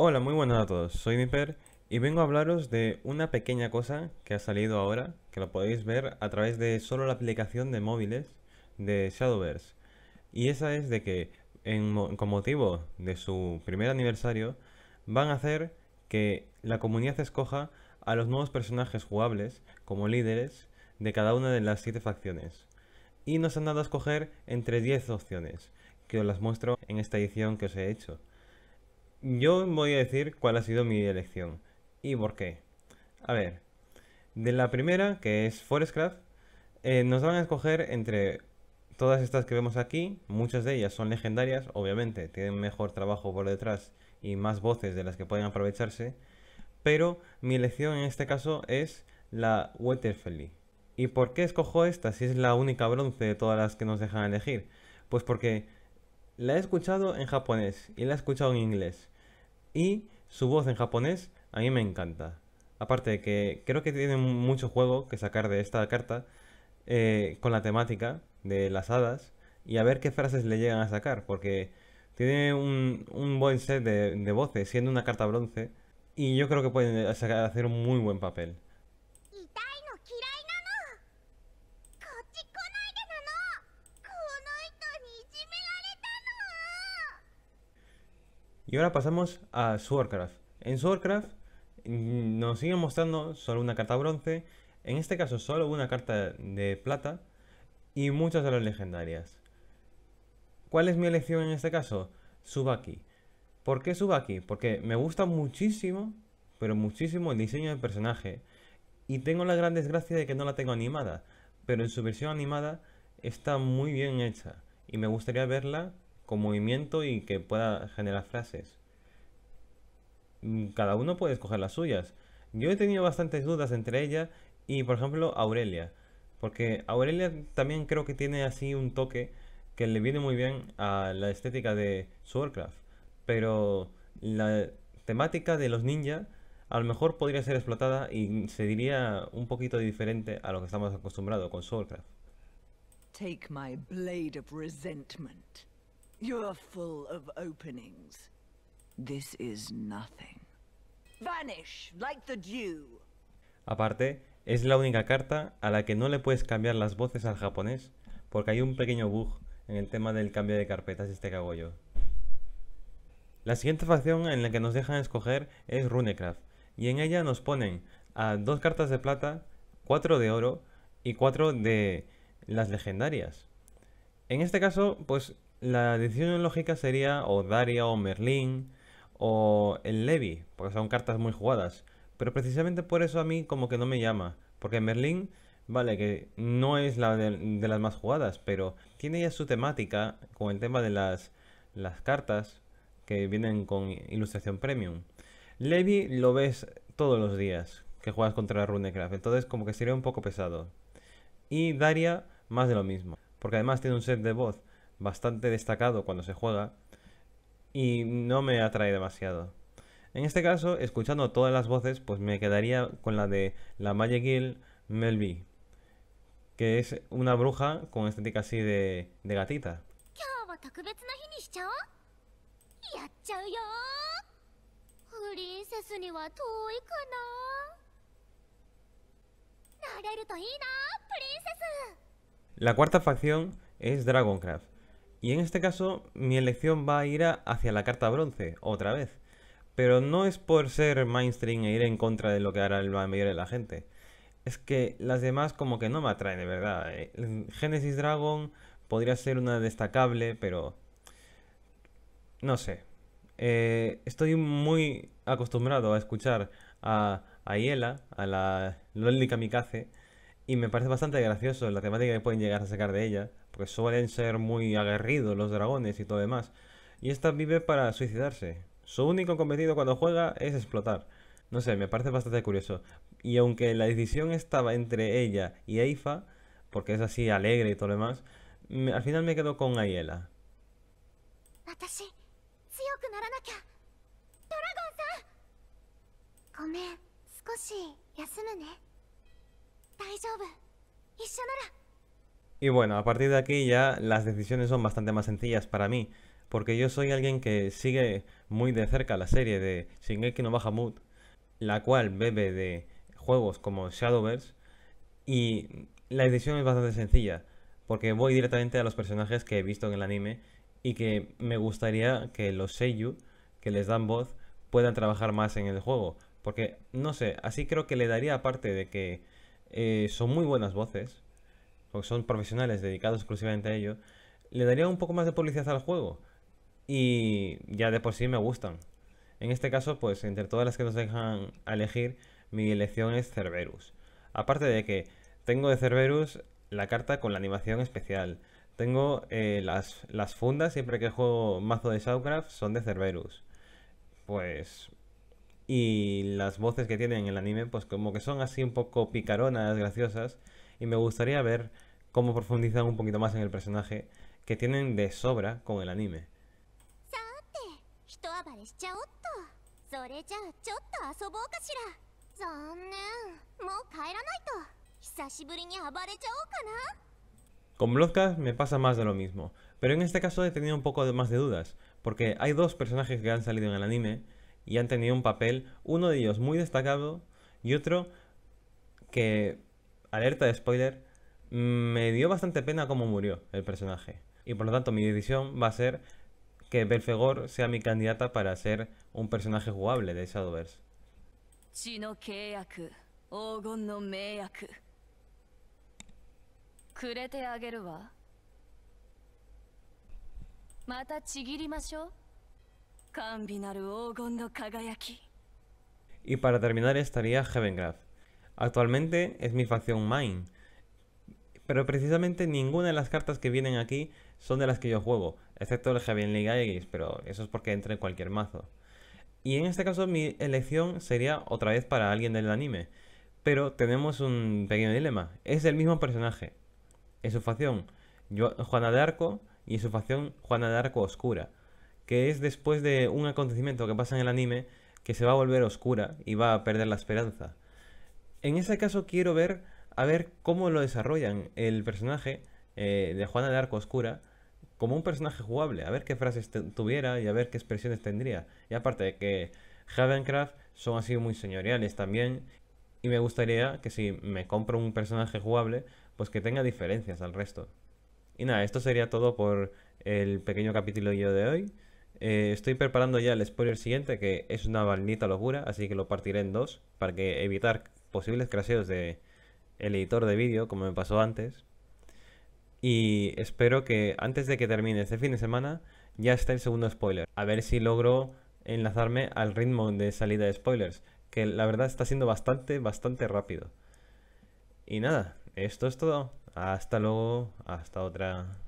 Hola, muy buenas a todos, soy Viper y vengo a hablaros de una pequeña cosa que ha salido ahora, que lo podéis ver a través de solo la aplicación de móviles de Shadowverse. Y esa es de que, con motivo de su primer aniversario, van a hacer que la comunidad escoja a los nuevos personajes jugables como líderes de cada una de las 7 facciones. Y nos han dado a escoger entre 10 opciones, que os las muestro en esta edición que os he hecho. Yo voy a decir cuál ha sido mi elección y por qué. A ver, de la primera, que es Forestcraft, eh, nos van a escoger entre todas estas que vemos aquí, muchas de ellas son legendarias, obviamente tienen mejor trabajo por detrás y más voces de las que pueden aprovecharse, pero mi elección en este caso es la Waterfelly. ¿Y por qué escojo esta si es la única bronce de todas las que nos dejan elegir? Pues porque la he escuchado en japonés y la he escuchado en inglés. Y su voz en japonés a mí me encanta. Aparte de que creo que tiene mucho juego que sacar de esta carta eh, con la temática de las hadas y a ver qué frases le llegan a sacar, porque tiene un, buen set de, de voces, siendo una carta bronce, y yo creo que pueden eh, hacer un muy buen papel. Y ahora pasamos a Swordcraft. En Swordcraft mm, nos siguen mostrando solo una carta bronce, en este caso solo una carta de plata y muchas de las legendarias. ¿Cuál es mi elección en este caso? Subaki. ¿Por qué Subaki? Porque me gusta muchísimo, pero muchísimo el diseño del personaje. Y tengo la gran desgracia de que no la tengo animada, pero en su versión animada está muy bien hecha y me gustaría verla con movimiento y que pueda generar frases. Mm, cada uno puede escoger las suyas. Yo he tenido bastantes dudas entre ellas y, por ejemplo, Aurelia. Porque Aurelia también creo que tiene así un toque que le viene muy bien a la estética de Swordcraft. Pero la temática de los ninjas a lo mejor podría ser explotada y se diría un poquito diferente a lo que estamos acostumbrados con Soulcraft. Take my blade of resentment. Aparte, es la única carta a la que no le puedes cambiar las voces al japonés, porque hay un pequeño bug en el tema del cambio de carpetas este cagollo yo. La siguiente facción en la que nos dejan escoger es Runecraft, y en ella nos ponen a dos cartas de plata, cuatro de oro y cuatro de las legendarias. En este caso, pues la decisión lógica sería o Daria o Merlin o el Levi, porque son cartas muy jugadas. Pero precisamente por eso a mí como que no me llama. Porque Merlin, vale, que no es la de, las más jugadas, pero tiene ya su temática con el tema de las, las cartas que vienen con ilustración premium. Levi lo ves todos los días que juegas contra Runecraft, entonces como que sería un poco pesado. Y Daria, más de lo mismo, porque además tiene un set de voz bastante destacado cuando se juega y no me atrae demasiado. En este caso, escuchando todas las voces, pues me quedaría con la de la Magic Melby, que es una bruja con estética así de, de gatita. La cuarta facción es Dragoncraft, y en este caso mi elección va a ir hacia la carta bronce, otra vez. Pero no es por ser mainstream e ir en contra de lo que hará la mayoría de la gente. Es que las demás como que no me atraen de verdad. Eh. Genesis Dragon podría ser una destacable, pero... No sé. Eh, estoy muy acostumbrado a escuchar a, a a la Loli Kamikaze, y me parece bastante gracioso la temática que pueden llegar a sacar de ella, porque suelen ser muy aguerridos los dragones y todo demás. Y esta vive para suicidarse. Su único cometido cuando juega es explotar. No sé, me parece bastante curioso. Y aunque la decisión estaba entre ella y Aifa porque es así alegre y todo lo demás, al final me quedo con Aiela. Y bueno, a partir de aquí ya las decisiones son bastante más sencillas para mí, porque yo soy alguien que sigue muy de cerca la serie de Shingeki no Bahamut, la cual bebe de juegos como Shadowverse, y la decisión es bastante sencilla, porque voy directamente a los personajes que he visto en el anime y que me gustaría que los seiyuu que les dan voz, puedan trabajar más en el juego, porque no sé, así creo que le daría aparte de que eh, son muy buenas voces, porque son profesionales dedicados exclusivamente a ello, le daría un poco más de publicidad al juego. Y ya de por sí me gustan. En este caso, pues entre todas las que nos dejan elegir, mi elección es Cerberus. Aparte de que tengo de Cerberus la carta con la animación especial. Tengo eh, las, las fundas, siempre que juego mazo de Shadowcraft, son de Cerberus. Pues y las voces que tienen en el anime pues como que son así un poco picaronas, graciosas y me gustaría ver cómo profundizan un poquito más en el personaje que tienen de sobra con el anime. Con Bloodcast me pasa más de lo mismo, pero en este caso he tenido un poco más de dudas, porque hay dos personajes que han salido en el anime y han tenido un papel, uno de ellos muy destacado y otro que, alerta de spoiler, me dio bastante pena cómo murió el personaje. Y por lo tanto mi decisión va a ser que Belfegor sea mi candidata para ser un personaje jugable de Shadowverse. Y para terminar estaría Heavengrad. Actualmente es mi facción main, pero precisamente ninguna de las cartas que vienen aquí son de las que yo juego, excepto el League x pero eso es porque entra en cualquier mazo. Y en este caso mi elección sería otra vez para alguien del anime, pero tenemos un pequeño dilema, es el mismo personaje, en su facción Juana de Arco y su facción Juana de Arco Oscura que es después de un acontecimiento que pasa en el anime que se va a volver oscura y va a perder la esperanza. En ese caso quiero ver a ver cómo lo desarrollan el personaje eh, de Juana de Arco Oscura como un personaje jugable, a ver qué frases tuviera y a ver qué expresiones tendría. Y aparte de que Heavencraft son así muy señoriales también y me gustaría que si me compro un personaje jugable, pues que tenga diferencias al resto. Y nada, esto sería todo por el pequeño capítulo de hoy. Eh, estoy preparando ya el spoiler siguiente, que es una maldita locura, así que lo partiré en dos, para que evitar posibles craseos de el editor de vídeo, como me pasó antes. Y espero que antes de que termine este fin de semana, ya esté el segundo spoiler. A ver si logro enlazarme al ritmo de salida de spoilers, que la verdad está siendo bastante, bastante rápido. Y nada, esto es todo. Hasta luego, hasta otra.